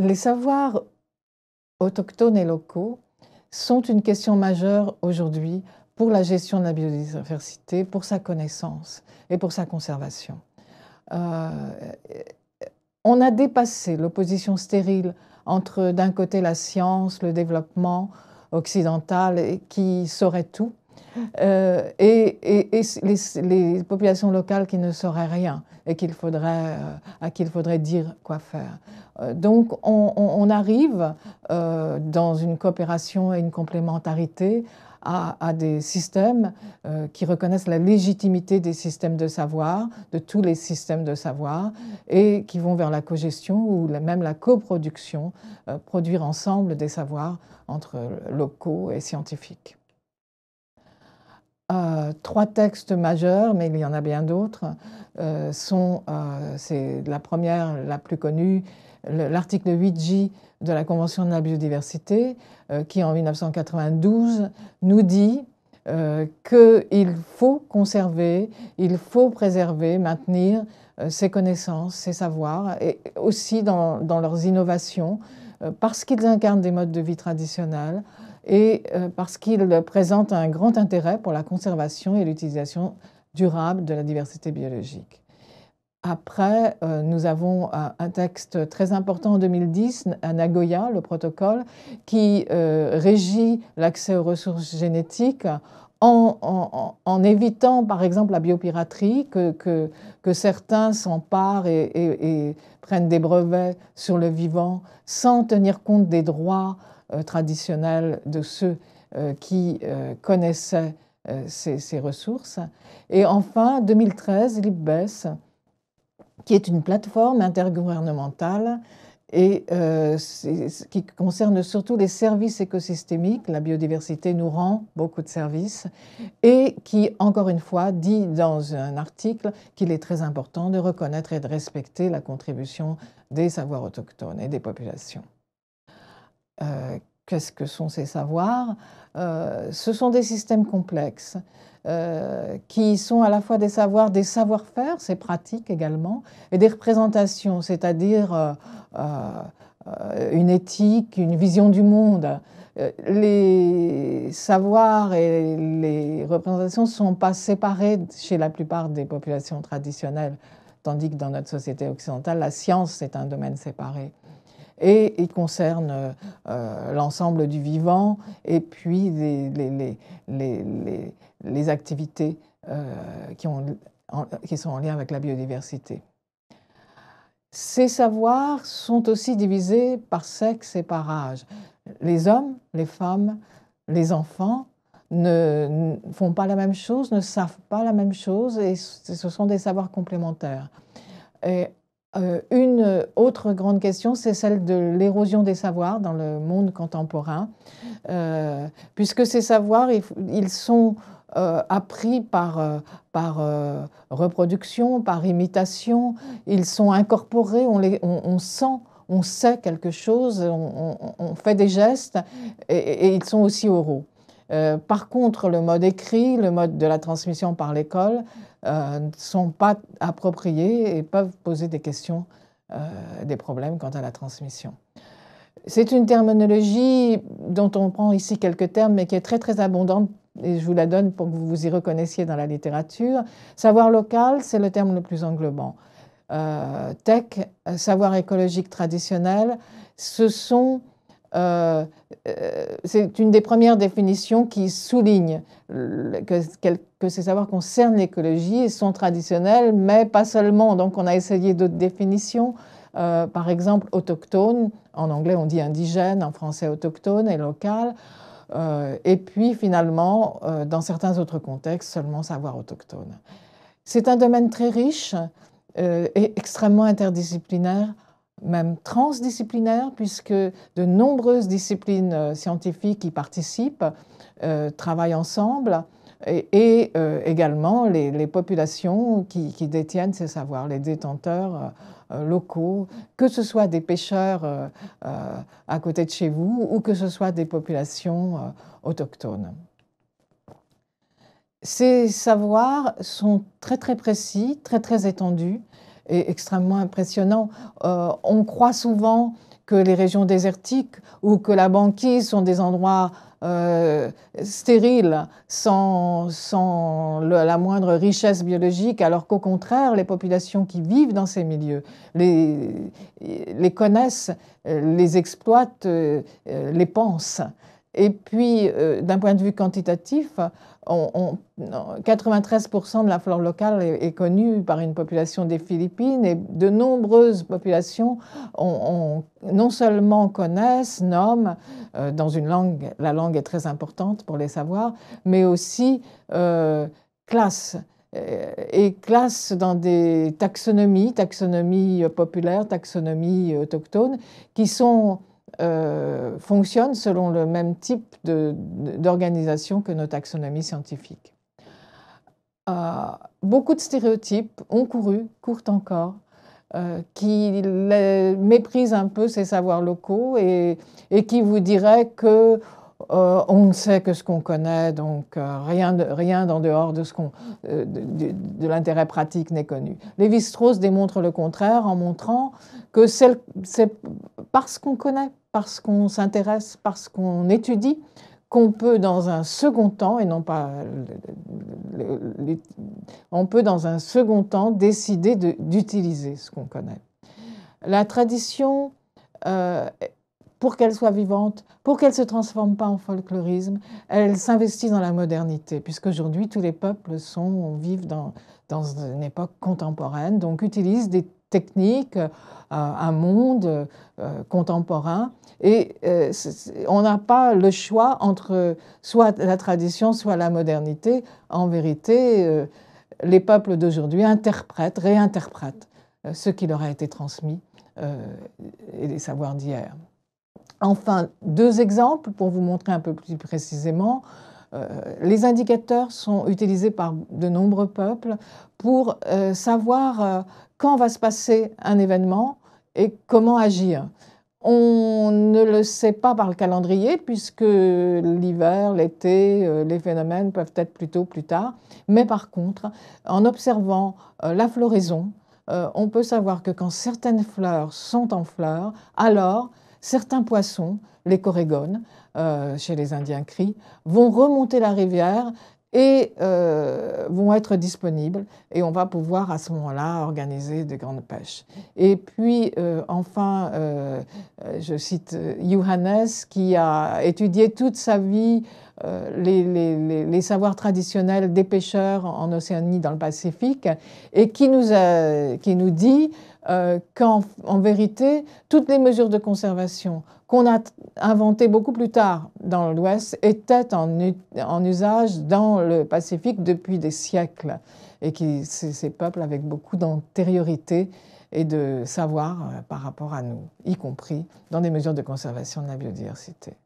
Les savoirs autochtones et locaux sont une question majeure aujourd'hui pour la gestion de la biodiversité, pour sa connaissance et pour sa conservation. Euh, on a dépassé l'opposition stérile entre d'un côté la science, le développement occidental qui saurait tout, euh, et, les, populations locales qui ne sauraient rien et qu'il faudrait, euh, à qui il faudrait dire quoi faire. Euh, donc on, arrive dans une coopération et une complémentarité à, des systèmes qui reconnaissent la légitimité des systèmes de savoir, de tous les systèmes de savoir, et qui vont vers la cogestion ou même la coproduction, produire ensemble des savoirs entre locaux et scientifiques. Euh, trois textes majeurs, mais il y en a bien d'autres, euh, sont, euh, c'est la première, la plus connue, l'article 8J de la Convention de la biodiversité, qui en 1992 nous dit qu'il faut conserver, il faut préserver, maintenir ces connaissances, ces savoirs, et aussi dans, dans leurs innovations, parce qu'ils incarnent des modes de vie traditionnels, et euh, parce qu'il présente un grand intérêt pour la conservation et l'utilisation durable de la diversité biologique. Après, euh, nous avons un, texte très important en 2010, à Nagoya, le protocole, qui euh, régit l'accès aux ressources génétiques en, évitant, par exemple, la biopiraterie, que, certains s'emparent et, prennent des brevets sur le vivant sans tenir compte des droits euh, traditionnelle de ceux euh, qui euh, connaissaient ces, ressources. Et enfin, 2013, l'IPBES, qui est une plateforme intergouvernementale et qui concerne surtout les services écosystémiques. La biodiversité nous rend beaucoup de services et qui, encore une fois, dit dans un article qu'il est très important de reconnaître et de respecter la contribution des savoirs autochtones et des populations. Euh, qu'est-ce que sont ces savoirs euh, Ce sont des systèmes complexes. Euh, qui sont à la fois des savoirs, des savoir-faire, ces pratiques également, et des représentations, c'est-à-dire une éthique, une vision du monde. Les savoirs et les représentations ne sont pas séparés chez la plupart des populations traditionnelles, tandis que dans notre société occidentale, la science est un domaine séparé et il concerne euh, euh, l'ensemble du vivant et puis les, les, activités euh, qui, ont, qui, sont en lien avec la biodiversité. Ces savoirs sont aussi divisés par sexe et par âge. Les hommes, les femmes, les enfants ne font pas la même chose, ne savent pas la même chose et ce sont des savoirs complémentaires. Euh, une autre grande question, c'est celle de l'érosion des savoirs dans le monde contemporain, euh, puisque ces savoirs, ils sont euh, appris par, reproduction, par imitation, ils sont incorporés, on, sent on sait quelque chose, on, fait des gestes et, ils sont aussi oraux. Euh, par contre, le mode écrit, le mode de la transmission par l'école euh, ne sont pas appropriés et peuvent poser des questions, euh, des problèmes quant à la transmission. C'est une terminologie dont on prend ici quelques termes, mais qui est très très abondante et je vous la donne pour que vous vous y reconnaissiez dans la littérature. Savoir local, c'est le terme le plus englobant. tech, savoir écologique traditionnel, ce sont euh, euh, c'est une des premières définitions qui souligne que, ces savoirs concernent l'écologie et sont traditionnels, mais pas seulement. Donc on a essayé d'autres définitions. Euh, par exemple, autochtone, en anglais on dit indigène, en français autochtone et local. et puis finalement, dans certains autres contextes, seulement savoir autochtone. C'est un domaine très riche et extrêmement interdisciplinaire même transdisciplinaire, puisque de nombreuses disciplines euh, scientifiques y participent, euh, travaillent ensemble, et, euh, également les, populations qui, détiennent ces savoirs, les détenteurs locaux, que ce soit des pêcheurs à côté de chez vous ou que ce soit des populations autochtones. Ces savoirs sont très très précis, très très étendus, est extrêmement impressionnant. Euh, on croit souvent que les régions désertiques ou que la banquise sont des endroits euh, stériles, sans, la moindre richesse biologique, alors qu'au contraire, les populations qui vivent dans ces milieux les connaissent, euh, les exploitent, les pensent. Et puis, euh, d'un point de vue quantitatif, on, 93% de la flore locale est, connue par une population des Philippines et de nombreuses populations non seulement connaissent, nomment euh, dans une langue, la langue est très importante pour les savoir, mais aussi euh, classent et classent dans des taxonomies, taxonomies populaires, taxonomies autochtones, qui sont euh, fonctionnent selon le même type d'organisation que nos taxonomies scientifiques. Euh, beaucoup de stéréotypes ont couru, courent encore, euh, qui méprisent un peu ces savoirs locaux et qui vous diraient que euh, on ne sait que ce qu'on connaît, donc euh, rien, de, rien d'en dehors de, ce qu'on, euh, de, l'intérêt pratique n'est connu. Lévi-Strauss démontre le contraire en montrant que c'est, parce qu'on connaît, parce qu'on s'intéresse, parce qu'on étudie, qu'on peut dans un second temps, et non pas... on peut dans un second temps décider d'utiliser ce qu'on connaît. La tradition pour qu'elle soit vivante, pour qu'elle ne se transforme pas en folklorisme, elle s'investit dans la modernité, puisqu'aujourd'hui tous les peuples sont, vivent dans, une époque contemporaine, donc utilisent des techniques, euh, un monde euh, contemporain. Et euh, on n'a pas le choix entre soit la tradition, soit la modernité. En vérité, les peuples d'aujourd'hui interprètent, réinterprètent ce qui leur a été transmis et les savoirs d'hier. Enfin, deux exemples pour vous montrer un peu plus précisément. Euh, les indicateurs sont utilisés par de nombreux peuples pour euh, savoir euh, quand va se passer un événement et comment agir. On ne le sait pas par le calendrier puisque l'hiver, l'été, les phénomènes peuvent être plus tôt, plus tard. Mais par contre, en observant la floraison, on peut savoir que quand certaines fleurs sont en fleurs, alors certains poissons, les corégones, euh, chez les Indiens cris, vont remonter la rivière et euh, vont être disponibles et on va pouvoir à ce moment-là organiser de grandes pêches. Et puis euh, enfin, je cite Johannes qui a étudié toute sa vie euh, les, savoirs traditionnels des pêcheurs en, Océanie, dans le Pacifique, et qui nous, dit euh, qu'en vérité, toutes les mesures de conservation qu'on a inventées beaucoup plus tard dans l'Ouest étaient en, usage dans le Pacifique depuis des siècles, et que ces peuples avec beaucoup d'antériorité et de savoir euh, par rapport à nous, y compris dans des mesures de conservation de la biodiversité.